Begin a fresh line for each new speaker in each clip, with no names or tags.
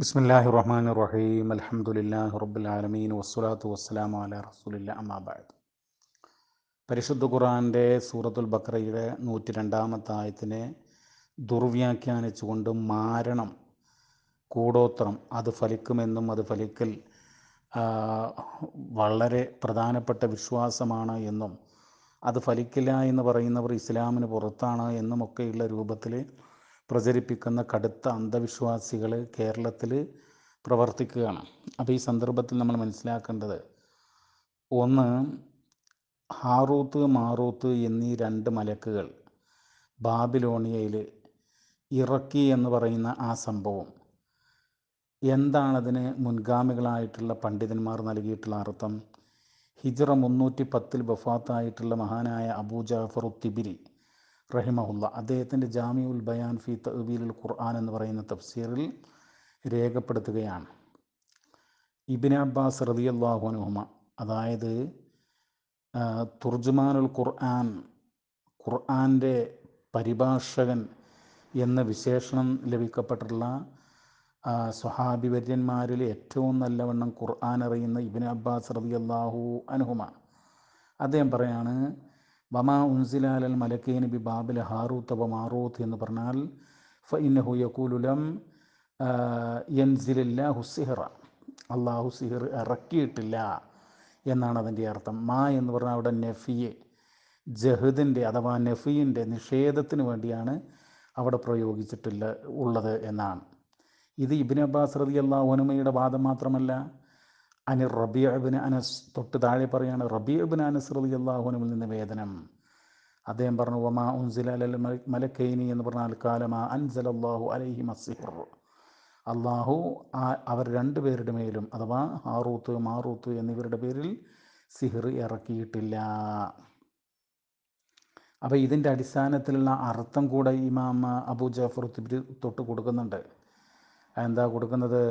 ബിസ്മില്ലാഹി റഹ്മാൻ റഹീം അലഹമുല്ലാഹി റബുലാലമീൻ ആലമീൻ വസ്സലാത്തു വസ്സലാം അല റസൂലില്ല അമാബാദ് പരിശുദ്ധ ഖുറാൻ്റെ സൂറത്തുൽ ബക്രയുടെ നൂറ്റി രണ്ടാമത്തെ ആയത്തിനെ ദുർവ്യാഖ്യാനിച്ചുകൊണ്ട് മാരണം കൂടോത്രം അത് ഫലിക്കുമെന്നും അത് ഫലിക്കൽ വളരെ പ്രധാനപ്പെട്ട വിശ്വാസമാണ് എന്നും അത് ഫലിക്കില്ല എന്ന് പറയുന്നവർ ഇസ്ലാമിന് പുറത്താണ് എന്നുമൊക്കെയുള്ള രൂപത്തിൽ പ്രചരിപ്പിക്കുന്ന കടുത്ത അന്ധവിശ്വാസികൾ കേരളത്തിൽ പ്രവർത്തിക്കുകയാണ് അപ്പോൾ ഈ സന്ദർഭത്തിൽ നമ്മൾ മനസ്സിലാക്കേണ്ടത് ഒന്ന് ഹാറൂത്ത് മാറൂത്ത് എന്നീ രണ്ട് മലക്കുകൾ ബാബിലോണിയയിൽ ഇറക്കി എന്ന് പറയുന്ന ആ സംഭവം എന്താണതിന് മുൻഗാമികളായിട്ടുള്ള പണ്ഡിതന്മാർ നൽകിയിട്ടുള്ള അർത്ഥം ഹിജറ മുന്നൂറ്റി പത്തിൽ ബഫാത്തായിട്ടുള്ള മഹാനായ അബൂ ജാഫർ തിബിരി റഹിമഹുല്ല അദ്ദേഹത്തിൻ്റെ ജാമിഉൽ ബയാൻ ഫി തബീലുൽ ഖുർആൻ എന്ന് പറയുന്ന തഫ്സീറിൽ രേഖപ്പെടുത്തുകയാണ് ഇബിൻ അബ്ബാസ് റതിയല്ലാഹു അനുഹുമ അതായത് തുർജുമാനുൽ ഖുർആൻ ഖുർആൻ്റെ പരിഭാഷകൻ എന്ന വിശേഷണം ലഭിക്കപ്പെട്ടിട്ടുള്ള സ്വഹാബിവര്യന്മാരിൽ ഏറ്റവും നല്ലവണ്ണം ഖുർആൻ അറിയുന്ന ഇബിൻ അബ്ബാസ് റതിയല്ലാഹു അനുഹുമ അദ്ദേഹം പറയാണ് വമാ ഉൻസിലാലൽ മലക്കേൻ ബി ബാബിൽ ഹാറൂത്ത് വ മാറൂത്ത് എന്ന് പറഞ്ഞാൽ ഫ ഇന്ന ഹുയക്കൂലുലം എൻസിലില്ല ഹുസിഹിറ അള്ളാഹു സിഹിർ ഇറക്കിയിട്ടില്ല എന്നാണ് അതിൻ്റെ അർത്ഥം മാ എന്ന് പറഞ്ഞാൽ അവിടെ നെഫിയെ ജഹദിൻ്റെ അഥവാ നഫീൻ്റെ നിഷേധത്തിന് വേണ്ടിയാണ് അവിടെ പ്രയോഗിച്ചിട്ടില്ല ഉള്ളത് എന്നാണ് ഇത് ഇബിൻ അബ്ബാസ് റതി അള്ളാഹുനമയുടെ വാദം മാത്രമല്ല അനി റബീഅബിന് അനസ് തൊട്ട് താഴെ പറയാണ് റബീഅബിൻ അനസ് റബി അള്ളാഹുനുമിൽ നിന്ന് വേദനം അദ്ദേഹം പറഞ്ഞു വമാ ഉൻസില അലൽ മലക്കൈനി എന്ന് പറഞ്ഞാൽ കാലമാ അൻസൽ അള്ളാഹു അലൈഹി മസിഹർ അള്ളാഹു അവർ പേരുടെ മേലും അഥവാ ആറൂത്ത് മാറൂത്ത് എന്നിവരുടെ പേരിൽ സിഹർ ഇറക്കിയിട്ടില്ല അപ്പോൾ ഇതിൻ്റെ അടിസ്ഥാനത്തിലുള്ള അർത്ഥം കൂടെ ഇമാം അബു ജാഫർ തൊട്ട് കൊടുക്കുന്നുണ്ട് എന്താ കൊടുക്കുന്നത്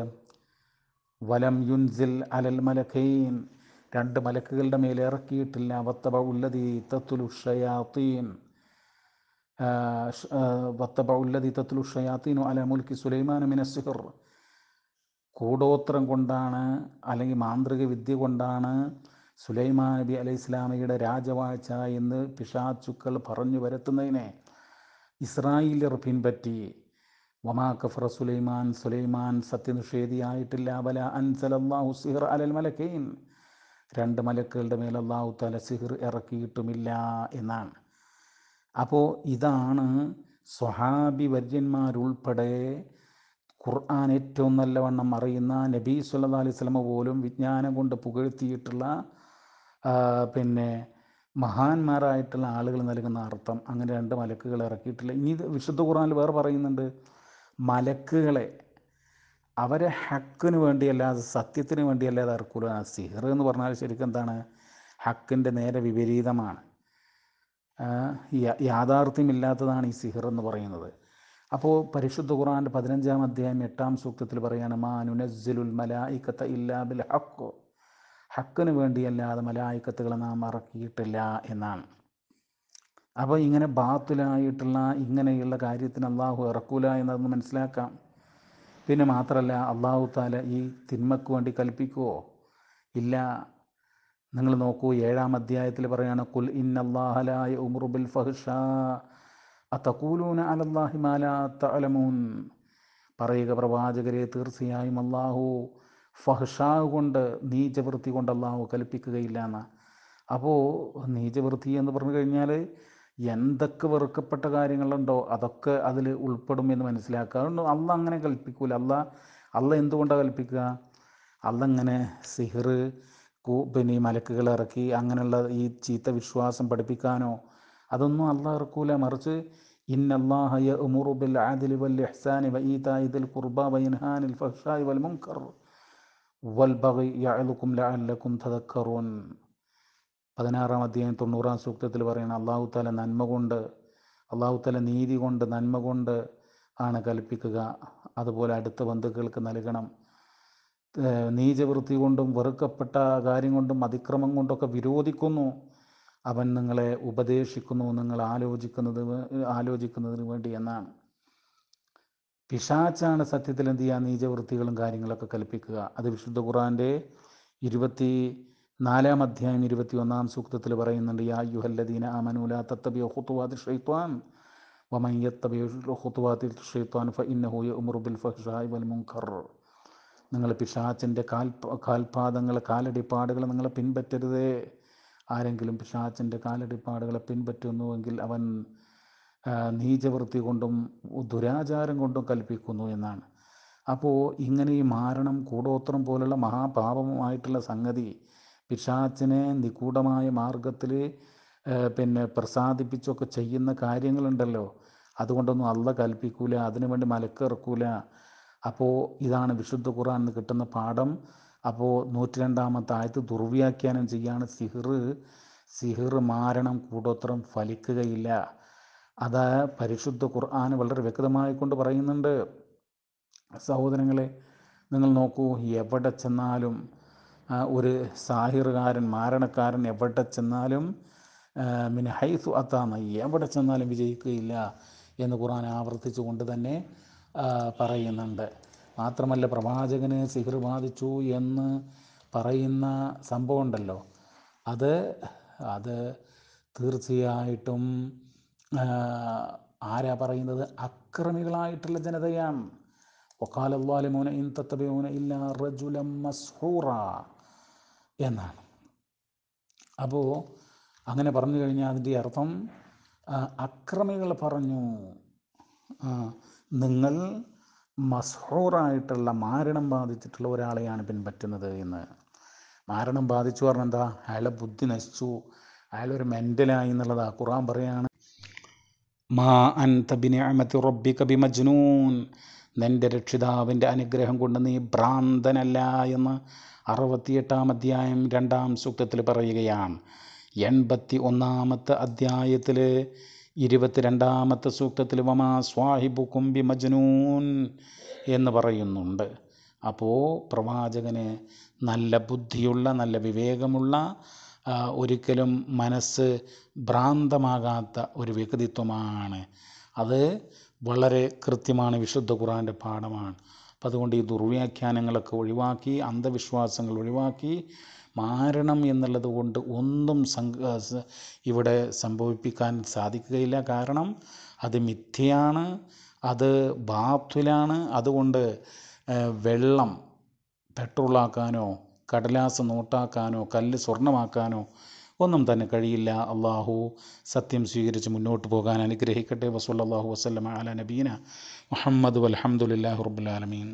വലം യുൻസിൽ അലൽ മലക്കൈൻ രണ്ട് മലക്കുകളുടെ മേലെ ഇറക്കിയിട്ടില്ല വത്തബ ഉല്ലതി തത്തുലു ഷയാത്തീൻ വത്തബ ഉല്ലതി തത്തുലു ഷയാത്തീനു അല മുൽക്കി സുലൈമാൻ മിനസുഹർ കൂടോത്രം കൊണ്ടാണ് അല്ലെങ്കിൽ മാന്ത്രിക വിദ്യ കൊണ്ടാണ് സുലൈമാൻ നബി അലൈഹി ഇസ്ലാമിയുടെ രാജവാഴ്ച എന്ന് പിഷാച്ചുക്കൾ പറഞ്ഞു വരുത്തുന്നതിനെ ഇസ്രായേലിയർ പിൻപറ്റി വമാക്കഫറ സുലൈമാൻ സുലൈമാൻ സത്യനിഷേധിയായിട്ടില്ല വല അൻസലല്ലാഹു സിഹർ അലൽ മലക്കൈൻ രണ്ട് മലക്കുകളുടെ മേൽ അള്ളാഹു തല സിഹിർ ഇറക്കിയിട്ടുമില്ല എന്നാണ് അപ്പോൾ ഇതാണ് സ്വഹാബി വര്യന്മാരുൾപ്പെടെ ഖുർആൻ ഏറ്റവും നല്ലവണ്ണം അറിയുന്ന നബി സുല്ലാ അലൈഹി സ്വലമ പോലും വിജ്ഞാനം കൊണ്ട് പുകഴ്ത്തിയിട്ടുള്ള പിന്നെ മഹാന്മാരായിട്ടുള്ള ആളുകൾ നൽകുന്ന അർത്ഥം അങ്ങനെ രണ്ട് മലക്കുകൾ ഇറക്കിയിട്ടില്ല ഇനി വിശുദ്ധ ഖുർആനിൽ വേറെ പറയുന്നുണ്ട് മലക്കുകളെ അവരെ ഹക്കിന് വേണ്ടിയല്ലാതെ സത്യത്തിന് വേണ്ടിയല്ലാതെ ഇറക്കൂല സിഹർ എന്ന് പറഞ്ഞാൽ ശരിക്കും എന്താണ് ഹക്കിൻ്റെ നേരെ വിപരീതമാണ് യാഥാർത്ഥ്യമില്ലാത്തതാണ് ഈ സിഹർ എന്ന് പറയുന്നത് അപ്പോൾ പരിശുദ്ധ ഖുറാൻ്റെ പതിനഞ്ചാം അധ്യായം എട്ടാം സൂക്തത്തിൽ പറയാണ് മാ മലായിക്കത്ത ഇല്ലാ ബിൽ ഹക്കോ ഹക്കിന് വേണ്ടിയല്ലാതെ മലായിക്കത്തുകളെ നാം ഇറക്കിയിട്ടില്ല എന്നാണ് അപ്പോൾ ഇങ്ങനെ ബാത്തിലായിട്ടുള്ള ഇങ്ങനെയുള്ള കാര്യത്തിന് അള്ളാഹു ഇറക്കൂല എന്നതെന്ന് മനസ്സിലാക്കാം പിന്നെ മാത്രമല്ല അള്ളാഹു താല ഈ തിന്മക്ക് വേണ്ടി കൽപ്പിക്കുവോ ഇല്ല നിങ്ങൾ നോക്കൂ ഏഴാം അധ്യായത്തിൽ പറയുകയാണ് കുൽ ഇന്നല്ലാഹലായ ഉമറുബിൽ ഫഹ്ഷ അത്തക്കൂലൂന അലല്ലാഹി മാലാ തലമൂൻ പറയുക പ്രവാചകരെ തീർച്ചയായും അള്ളാഹു ഫഹ്ഷാ കൊണ്ട് നീചവൃത്തി കൊണ്ട് അള്ളാഹു കൽപ്പിക്കുകയില്ല എന്ന അപ്പോൾ നീചവൃത്തി എന്ന് പറഞ്ഞു കഴിഞ്ഞാൽ എന്തൊക്കെ വെറുക്കപ്പെട്ട കാര്യങ്ങളുണ്ടോ അതൊക്കെ അതിൽ ഉൾപ്പെടും എന്ന് മനസ്സിലാക്കുക അതുകൊണ്ട് അല്ല അങ്ങനെ കൽപ്പിക്കൂല അല്ല അല്ല എന്തുകൊണ്ടാണ് കൽപ്പിക്കുക അള്ള അങ്ങനെ സിഹർ പിന്നെ ഈ മലക്കുകൾ ഇറക്കി അങ്ങനെയുള്ള ഈ ചീത്ത വിശ്വാസം പഠിപ്പിക്കാനോ അതൊന്നും അല്ല ഇറക്കൂല മറിച്ച് ഇന്നല്ലാഹയ ഉമുറുബിൽ വൽ ഇഹ്സാനി ഖുർബ വൽ മുൻകർ വൽ തദക്കറൂൻ പതിനാറാം അധ്യായം തൊണ്ണൂറാം സൂക്തത്തിൽ പറയുന്ന അള്ളാഹു താല നന്മ കൊണ്ട് അള്ളാഹു താല നീതി കൊണ്ട് നന്മ കൊണ്ട് ആണ് കൽപ്പിക്കുക അതുപോലെ അടുത്ത ബന്ധുക്കൾക്ക് നൽകണം നീചവൃത്തി കൊണ്ടും വെറുക്കപ്പെട്ട കാര്യം കൊണ്ടും അതിക്രമം കൊണ്ടൊക്കെ വിരോധിക്കുന്നു അവൻ നിങ്ങളെ ഉപദേശിക്കുന്നു നിങ്ങൾ ആലോചിക്കുന്നത് ആലോചിക്കുന്നതിന് വേണ്ടി എന്നാണ് പിശാച്ചാണ് സത്യത്തിൽ എന്ത് ചെയ്യുക നീചവൃത്തികളും കാര്യങ്ങളൊക്കെ കൽപ്പിക്കുക അത് വിശുദ്ധ ഖുറാൻ്റെ ഇരുപത്തി നാലാം അധ്യായം ഇരുപത്തി ഒന്നാം സൂക്തത്തിൽ പറയുന്നുണ്ട് യാ യുഹല്ലദീന അമനൂല തത്തബിയ ഹുത്തുവാദ് ഷെയ്ത്വാൻ വമൻ യത്തബിയോ ഷെയ്ത്വാൻ ഫ ഇന്നഹൂയ ഉമറുബിൽ ഫഹ്ഷായ് വൽ മുങ്കർ നിങ്ങൾ പിശാച്ചിൻ്റെ കാൽ കാൽപാദങ്ങൾ കാലടിപ്പാടുകൾ നിങ്ങൾ പിൻപറ്റരുതേ ആരെങ്കിലും പിശാച്ചിൻ്റെ കാലടിപ്പാടുകളെ പിൻപറ്റുന്നുവെങ്കിൽ അവൻ നീചവൃത്തി കൊണ്ടും ദുരാചാരം കൊണ്ടും കൽപ്പിക്കുന്നു എന്നാണ് അപ്പോൾ ഇങ്ങനെ ഈ മാരണം കൂടോത്രം പോലുള്ള മഹാപാപമായിട്ടുള്ള സംഗതി പിശാച്ചിനെ നിഗൂഢമായ മാർഗത്തിൽ പിന്നെ പ്രസാദിപ്പിച്ചൊക്കെ ചെയ്യുന്ന കാര്യങ്ങളുണ്ടല്ലോ അതുകൊണ്ടൊന്നും അല്ല കൽപ്പിക്കൂല അതിനുവേണ്ടി മലക്കിറക്കൂല അപ്പോൾ ഇതാണ് വിശുദ്ധ ഖുറാൻ എന്ന് കിട്ടുന്ന പാഠം അപ്പോൾ നൂറ്റി രണ്ടാമത്തെ ആയത്ത് ദുർവ്യാഖ്യാനം ചെയ്യാണ് സിഹിർ സിഹിർ മാരണം കൂടോത്രം ഫലിക്കുകയില്ല അത് പരിശുദ്ധ ഖുർആൻ വളരെ വ്യക്തമായി കൊണ്ട് പറയുന്നുണ്ട് സഹോദരങ്ങളെ നിങ്ങൾ നോക്കൂ എവിടെ ചെന്നാലും ഒരു സാഹിറുകാരൻ മാരണക്കാരൻ എവിടെ ചെന്നാലും പിന്നെ ഹൈസു അത്താന്നായി എവിടെ ചെന്നാലും വിജയിക്കുകയില്ല എന്ന് ഖുർആൻ ആവർത്തിച്ചു കൊണ്ട് തന്നെ പറയുന്നുണ്ട് മാത്രമല്ല പ്രവാചകന് സിഹർ ബാധിച്ചു എന്ന് പറയുന്ന സംഭവം ഉണ്ടല്ലോ അത് അത് തീർച്ചയായിട്ടും ആരാ പറയുന്നത് അക്രമികളായിട്ടുള്ള ജനതയാണ് ഒക്കാലല്ലാലിമോന ഇൻ തത്തബിമോന ഇല്ല റജുലം മസ്ഹൂറ എന്നാണ് അപ്പോൾ അങ്ങനെ പറഞ്ഞു കഴിഞ്ഞാൽ അതിൻ്റെ അർത്ഥം അക്രമികൾ പറഞ്ഞു നിങ്ങൾ മസ്ഹൂറായിട്ടുള്ള മാരണം ബാധിച്ചിട്ടുള്ള ഒരാളെയാണ് പിൻപറ്റുന്നത് എന്ന് മാരണം ബാധിച്ചു പറഞ്ഞാൽ എന്താ അയാളെ ബുദ്ധി നശിച്ചു അയാൾ ഒരു മെൻ്റലായി എന്നുള്ളതാ ഖുറാൻ പറയാണ് മാ അൻ തബിനെ അമത്തി റബ്ബിക ബി മജ്നൂൻ നിൻ്റെ രക്ഷിതാവിൻ്റെ അനുഗ്രഹം കൊണ്ട് നീ ഭ്രാന്തനല്ല എന്ന് അറുപത്തിയെട്ടാം അധ്യായം രണ്ടാം സൂക്തത്തിൽ പറയുകയാണ് എൺപത്തി ഒന്നാമത്തെ അധ്യായത്തിൽ ഇരുപത്തിരണ്ടാമത്തെ സൂക്തത്തിൽ വമാ സ്വാഹിബു കുംബി മജ്നൂൻ എന്ന് പറയുന്നുണ്ട് അപ്പോൾ പ്രവാചകന് നല്ല ബുദ്ധിയുള്ള നല്ല വിവേകമുള്ള ഒരിക്കലും മനസ്സ് ഭ്രാന്തമാകാത്ത ഒരു വ്യക്തിത്വമാണ് അത് വളരെ കൃത്യമാണ് വിശുദ്ധ ഖുറാൻ്റെ പാഠമാണ് അപ്പം അതുകൊണ്ട് ഈ ദുർവ്യാഖ്യാനങ്ങളൊക്കെ ഒഴിവാക്കി അന്ധവിശ്വാസങ്ങൾ ഒഴിവാക്കി മാരണം എന്നുള്ളത് കൊണ്ട് ഒന്നും ഇവിടെ സംഭവിപ്പിക്കാൻ സാധിക്കുകയില്ല കാരണം അത് മിഥ്യയാണ് അത് ബാത്തുലാണ് അതുകൊണ്ട് വെള്ളം പെട്രോളാക്കാനോ കടലാസ് നോട്ടാക്കാനോ കല്ല് സ്വർണ്ണമാക്കാനോ ഒന്നും തന്നെ കഴിയില്ല അള്ളാഹു സത്യം സ്വീകരിച്ച് മുന്നോട്ട് പോകാൻ അനുഗ്രഹിക്കട്ടെ വസല്ലാഹു വസ്ലം അല നബീന മുഹമ്മദ് അലഹമുല്ലാ റബുലാലമീൻ